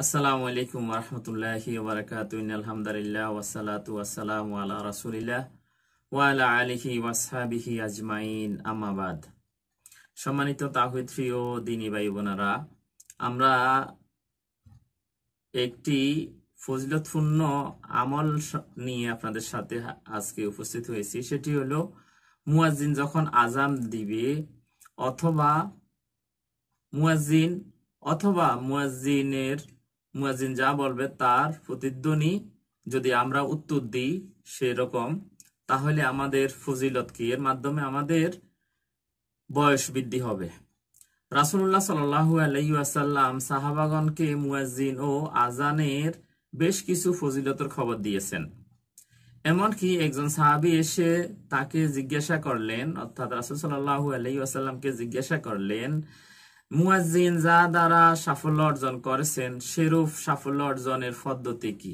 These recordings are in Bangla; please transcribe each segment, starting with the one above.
আসসালামু আলাইকুম রহমতুল্লাহি ওবরাকাতুন আলহামদুলিল্লাহ ওয়াসালাতু ওয়াসালামু আলা রাসূলিল্লাহ ওয়া আলা আলিহি আজমাইন আমাবাদ সম্মানিত তাহিদ প্রিয় দিনী ভাই বোনেরা আমরা একটি ফজিলতপূর্ণ আমল নিয়ে আপনাদের সাথে আজকে উপস্থিত হয়েছি সেটি হলো মুয়াজ্জিন যখন আজাম দিবে অথবা মুয়াজ্জিন অথবা মুয়াজ্জিনের মুয়াজিন যা বলবে তার প্রতিধ্বনি যদি আমরা উত্তর দিই সেরকম তাহলে আমাদের ফজিলত কি এর মাধ্যমে আমাদের বয়স বৃদ্ধি হবে রাসুল্লাহ সাল্লু আলাইসাল্লাম সাহাবাগনকে মুয়াজিন ও আজানের বেশ কিছু ফজিলতর খবর দিয়েছেন এমনকি একজন সাহাবি এসে তাকে জিজ্ঞাসা করলেন অর্থাৎ রাসুল সাল্লাহ আলাইসাল্লামকে জিজ্ঞাসা করলেন মুয়াজ্জিন যা দ্বারা সাফল্য অর্জন করেছেন সেরূপ সাফল্য অর্জনের পদ্ধতি কি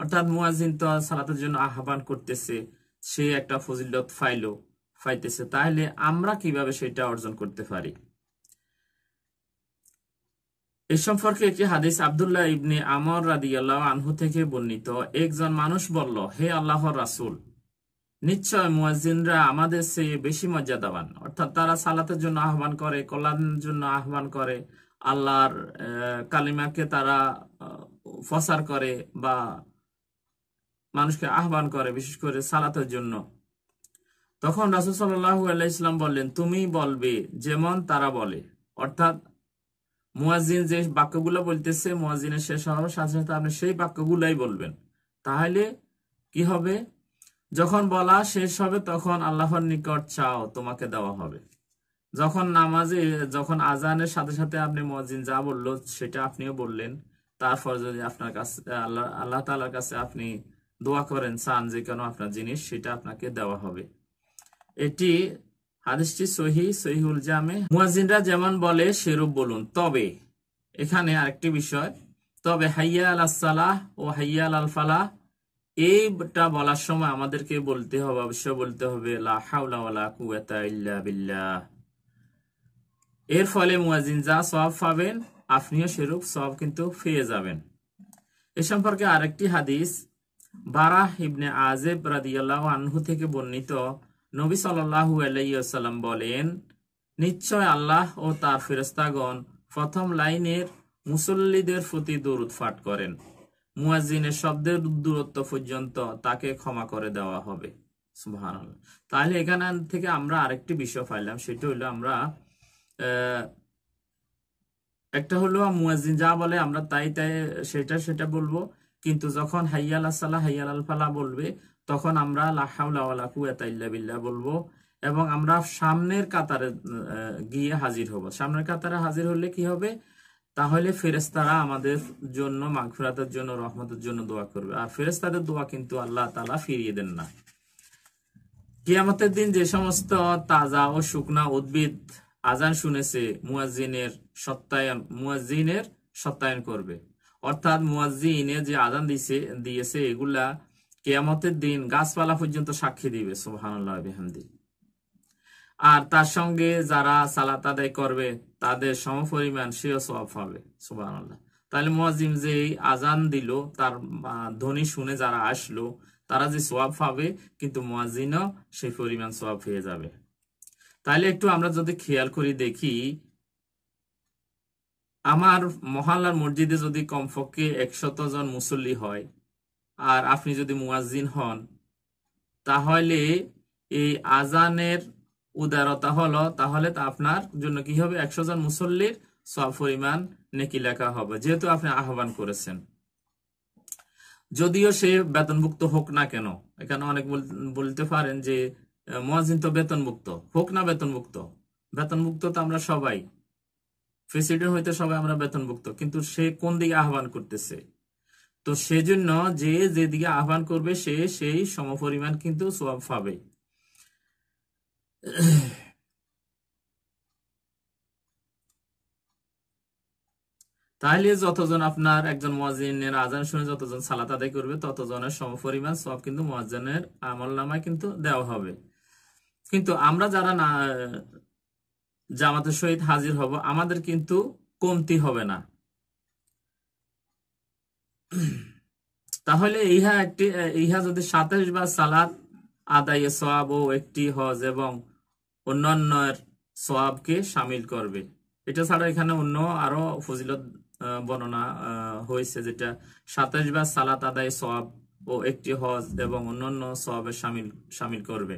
অর্থাৎ মুয়াজ্জিন তো সালাতের জন্য আহ্বান করতেছে সে একটা ফজিলত ফাইলো ফাইতেছে তাহলে আমরা কিভাবে সেটা অর্জন করতে পারি এ সম্পর্কে একটি হাদিস আবদুল্লাহ ইবনে আমর রাদি আল্লাহ আনহু থেকে বর্ণিত একজন মানুষ বলল হে আল্লাহর রাসুল নিশ্চয় মুয়াজিনরা আমাদের চেয়ে বেশি মর্যাদাবান অর্থাৎ তারা সালাতের জন্য আহ্বান করে কল্যাণের জন্য আহ্বান করে আল্লাহর কালিমাকে তারা ফসার করে বা মানুষকে আহ্বান করে বিশেষ করে সালাতের জন্য তখন রাসুল সাল্লাহ আল্লাহ ইসলাম বললেন তুমি বলবে যেমন তারা বলে অর্থাৎ মুয়াজিন যে বাক্যগুলো বলতেছে মুয়াজিনের শেষ হওয়ার সাথে সাথে আপনি সেই বাক্যগুলাই বলবেন তাহলে কি হবে যখন বলা শেষ হবে তখন আল্লাহর নিকট চাও তোমাকে দেওয়া হবে যখন নামাজে যখন আজানের সাথে সাথে আপনি মজিন যা বললো সেটা আপনিও বললেন তারপর যদি আপনার কাছে আল্লাহ আল্লাহ তালার কাছে আপনি দোয়া করেন চান যে কেন আপনার জিনিস সেটা আপনাকে দেওয়া হবে এটি হাদিসটি সহি সহিউল জামে মুয়াজিনরা যেমন বলে সেরূপ বলুন তবে এখানে আরেকটি বিষয় তবে হাইয়া আল সালাহ ও হাইয়া আল ফালাহ এইটা বলার সময় আমাদেরকে বলতে হবে অবশ্যই বলতে হবে এর ফলে মুয়াজিন যা সব পাবেন আপনিও সেরূপ সব কিন্তু পেয়ে যাবেন এ সম্পর্কে আরেকটি হাদিস বারাহ ইবনে আজেব রাদিয়াল্লাহু আনহু থেকে বর্ণিত নবী সাল্লাল্লাহু আলাইহি বলেন নিশ্চয় আল্লাহ ও তার ফেরেশতাগণ প্রথম লাইনের মুসল্লিদের প্রতি দরুদ পাঠ করেন মুয়াজিনের শব্দের দূরত্ব পর্যন্ত তাকে ক্ষমা করে দেওয়া হবে সুবাহান তাহলে এখানে থেকে আমরা আরেকটি বিষয় পাইলাম সেটা হলো আমরা একটা হলো মুয়াজিন যা বলে আমরা তাই তাই সেটা সেটা বলবো কিন্তু যখন হাইয়াল সালা হাইয়াল আল ফালা বলবে তখন আমরা লাহাউলা বিল্লাহ বলবো এবং আমরা সামনের কাতারে গিয়ে হাজির হব সামনের কাতারে হাজির হলে কি হবে তাহলে ফেরেস্তারা আমাদের জন্য মাগফিরাতের জন্য রহমতের জন্য দোয়া করবে আর ফেরেস্তাদের দোয়া কিন্তু আল্লাহ তালা ফিরিয়ে দেন না কিয়ামতের দিন যে সমস্ত তাজা ও শুকনা উদ্ভিদ আজান শুনেছে মুয়াজিনের সত্যায়ন মুয়াজিনের সত্যায়ন করবে অর্থাৎ মুয়াজিনে যে আজান দিছে দিয়েছে এগুলা কেয়ামতের দিন গাছপালা পর্যন্ত সাক্ষী দিবে সোহানুল্লাহ বিহামদি আর তার সঙ্গে যারা সালাত আদায় করবে তাদের সম পরিমাণ সেও সব হবে সুবাহ তাহলে মোয়াজিম যে আজান দিল তার ধ্বনি শুনে যারা আসলো তারা যে সোয়াব পাবে কিন্তু মোয়াজিনও সেই পরিমাণ সোয়াব হয়ে যাবে তাহলে একটু আমরা যদি খেয়াল করি দেখি আমার মহাল্লার মসজিদে যদি কমপক্ষে একশত জন মুসল্লি হয় আর আপনি যদি মুয়াজিন হন তাহলে এই আজানের উদারতা হলো তাহলে আপনার জন্য কি হবে একশো জন মুসল্লির সব নেকি লেখা হবে যেহেতু আপনি আহ্বান করেছেন যদিও সে বেতনভুক্ত হোক না কেন এখানে অনেক বলতে পারেন যে মহাজিন তো বেতনভুক্ত হোক না বেতনভুক্ত বেতনভুক্ত তো আমরা সবাই ফেসিডেন্ট হইতে সবাই আমরা বেতনভুক্ত কিন্তু সে কোন দিকে আহ্বান করতেছে তো সেজন্য যে যেদিকে আহ্বান করবে সে সেই সমপরিমাণ কিন্তু সব পাবে তাহলে যতজন আপনার একজন মোয়াজিনের আজান শুনে যতজন সালাত আদায় করবে ততজনের সমপরিমাণ সব কিন্তু মোয়াজানের আমল নামায় কিন্তু দেওয়া হবে কিন্তু আমরা যারা না জামাতের সহিত হাজির হব আমাদের কিন্তু কমতি হবে না তাহলে ইহা একটি ইহা যদি সাতাশ বার সালাত আদায় সব ও একটি হজ এবং অন্যান্যের সবকে সামিল করবে এটা ছাড়া এখানে অন্য আরো ফজিলত বর্ণনা হয়েছে যেটা সাতাশ বার সালাত আদায় সব ও একটি হজ এবং অন্যান্য সবে সামিল সামিল করবে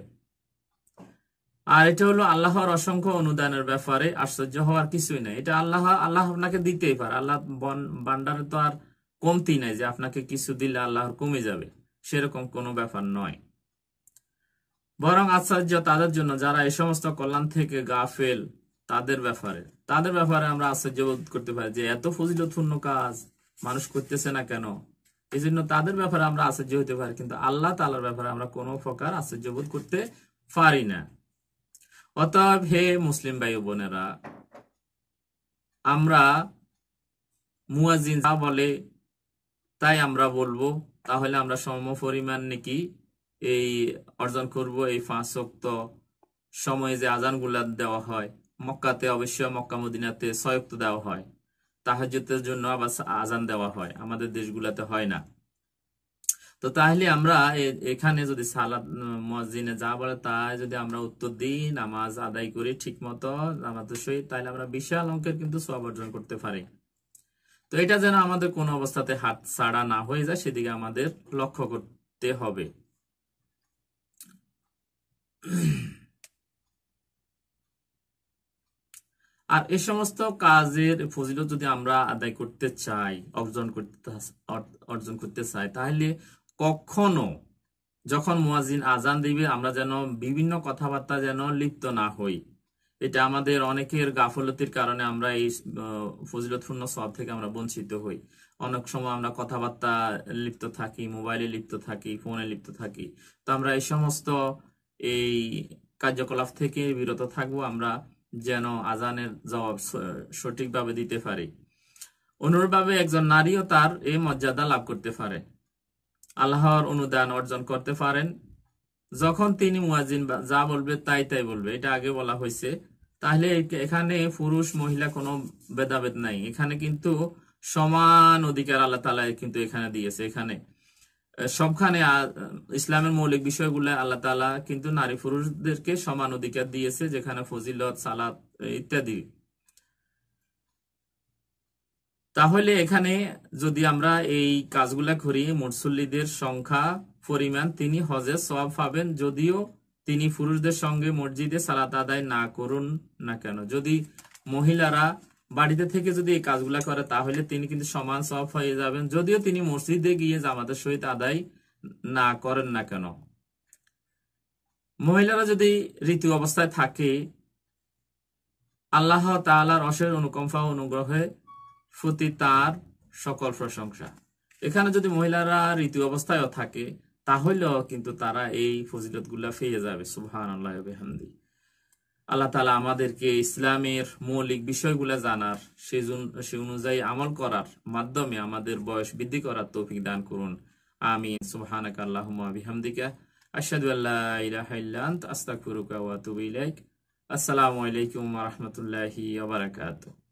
আর এটা হলো আল্লাহর অসংখ্য অনুদানের ব্যাপারে আশ্চর্য হওয়ার কিছুই নাই এটা আল্লাহ আল্লাহ আপনাকে দিতেই পারে আল্লাহ বান্ডারে তো আর কমতি নাই যে আপনাকে কিছু দিলে আল্লাহর কমে যাবে সেরকম কোনো ব্যাপার নয় বরং আশ্চর্য তাদের জন্য যারা এই সমস্ত কল্যাণ থেকে গাফেল তাদের ব্যাপারে তাদের ব্যাপারে আমরা আশ্চর্য বোধ করতে পারি যে এত ফজিলতপূর্ণ কাজ মানুষ করতেছে না কেন এই জন্য তাদের ব্যাপারে আমরা আশ্চর্য হতে পারি কিন্তু আল্লাহ তালার ব্যাপারে আমরা কোনো প্রকার আশ্চর্য বোধ করতে পারি না অতএব হে মুসলিম ভাই বোনেরা আমরা মুয়াজিন যা বলে তাই আমরা বলবো তাহলে আমরা সম পরিমাণ নাকি এই অর্জন করব এই পাঁচ অক্ত সময়ে যে আজানগুলা দেওয়া হয় মক্কাতে অবশ্যই মক্কা মদিনাতে সয়ক্ত দেওয়া হয় তাহাজের জন্য আবার আজান দেওয়া হয় আমাদের দেশগুলাতে হয় না তো তাহলে আমরা এখানে যদি সালাদ মসজিদে যা বলে তাই যদি আমরা উত্তর দিই নামাজ আদায় করি ঠিক মতো আমাদের তাহলে আমরা বিশাল অঙ্কের কিন্তু সব অর্জন করতে পারি তো এটা যেন আমাদের কোনো অবস্থাতে হাত ছাড়া না হয়ে যায় সেদিকে আমাদের লক্ষ্য করতে হবে আর এই সমস্ত কাজের ফজিলত যদি আমরা আদায় করতে চাই অর্জন করতে অর্জন করতে চাই তাহলে কখনো যখন মুয়াজিন আজান দিবে আমরা যেন বিভিন্ন কথাবার্তা যেন লিপ্ত না হই এটা আমাদের অনেকের গাফলতির কারণে আমরা এই ফজিলতপূর্ণ সব থেকে আমরা বঞ্চিত হই অনেক সময় আমরা কথাবার্তা লিপ্ত থাকি মোবাইলে লিপ্ত থাকি ফোনে লিপ্ত থাকি তো আমরা এই সমস্ত এই কার্যকলাপ থেকে বিরত থাকব আমরা যেন আজানের জবাব সঠিকভাবে দিতে পারি অনুরূপভাবে একজন নারীও তার এই মর্যাদা লাভ করতে পারে আল্লাহর অনুদান অর্জন করতে পারেন যখন তিনি মুয়াজিন যা বলবে তাই তাই বলবে এটা আগে বলা হয়েছে তাহলে এখানে পুরুষ মহিলা কোনো ভেদাভেদ নাই এখানে কিন্তু সমান অধিকার আল্লাহ তালা কিন্তু এখানে দিয়েছে এখানে সবখানে ইসলামের মৌলিক বিষয়গুলো আল্লাহ তালা কিন্তু নারী পুরুষদেরকে সমান অধিকার দিয়েছে যেখানে ফজিলত সালাত ইত্যাদি তাহলে এখানে যদি আমরা এই কাজগুলা করি মুসল্লিদের সংখ্যা পরিমাণ তিনি হজে সব পাবেন যদিও তিনি পুরুষদের সঙ্গে মসজিদে সালাত আদায় না করুন না কেন যদি মহিলারা বাড়িতে থেকে যদি এই কাজগুলা করে তাহলে তিনি কিন্তু সমান সব হয়ে যাবেন যদিও তিনি মসজিদে গিয়ে জামাতের সহিত আদায় না করেন না কেন মহিলারা যদি ঋতু অবস্থায় থাকে আল্লাহ তালার অশের অনুকম্পা অনুগ্রহে প্রতি তার সকল প্রশংসা এখানে যদি মহিলারা ঋতু অবস্থায়ও থাকে তাহলেও কিন্তু তারা এই ফজিলত গুলা ফেয়ে যাবে সুহান আল্লাহ বেহামদি আল্লাহ তালা আমাদেরকে ইসলামের মৌলিক বিষয়গুলো জানার সে অনুযায়ী আমল করার মাধ্যমে আমাদের বয়স বৃদ্ধি করার তৌফিক দান করুন আমি সুবহানাক আল্লাহুম্মা বিহামদিকা আশহাদু আল্লা ইলাহা ইল্লা আনত আস্তাগফিরুকা আসসালামু আলাইকুম ওয়া রাহমাতুল্লাহি